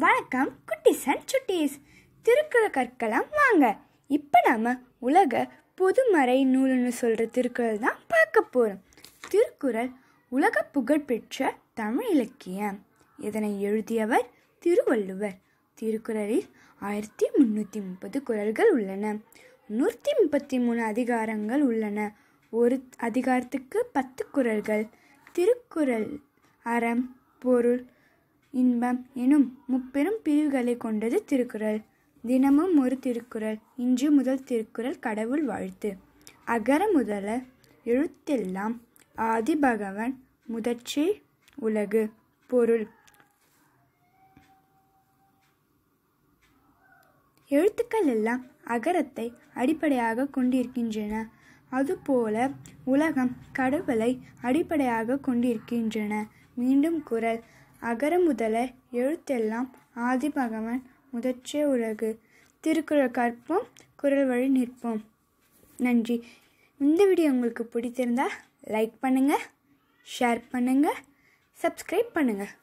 வணக்கம் குட்டிஸ் அண்ட் சுட்டீஸ் திருக்குறள் கற்கலாம் வாங்க இப்போ நாம் உலக பொதுமறை நூல்னு சொல்கிற திருக்குறள் தான் பார்க்க போகிறோம் திருக்குறள் உலக புகழ்பெற்ற தமிழ் இலக்கியம் இதனை எழுதியவர் திருவள்ளுவர் திருக்குறளில் ஆயிரத்தி முந்நூற்றி முப்பது குரல்கள் உள்ளன நூற்றி முப்பத்தி மூணு அதிகாரங்கள் உள்ளன ஒரு அதிகாரத்துக்கு பத்து குரல்கள் திருக்குறள் அறம் பொருள் இன்பம் எனும் முப்பெரும் பிரிவுகளை கொண்டது திருக்குறள் தினமும் ஒரு திருக்குறள் இன்று முதல் திருக்குறள் கடவுள் வாழ்த்து அகர முதல எழுத்தெல்லாம் ஆதி பகவன் முதற்றே உலகு பொருள் எழுத்துக்கள் எல்லாம் அகரத்தை அடிப்படையாக கொண்டிருக்கின்றன அதுபோல உலகம் கடவுளை அடிப்படையாக கொண்டிருக்கின்றன மீண்டும் குரல் அகர முதல எழுத்தெல்லாம் பகவன் முதற்றே உலகு திருக்குறள் கற்போம் குரல் வழி நிற்போம் நன்றி இந்த வீடியோ உங்களுக்கு பிடித்திருந்தால் லைக் பண்ணுங்கள் ஷேர் பண்ணுங்கள் சப்ஸ்கிரைப் பண்ணுங்கள்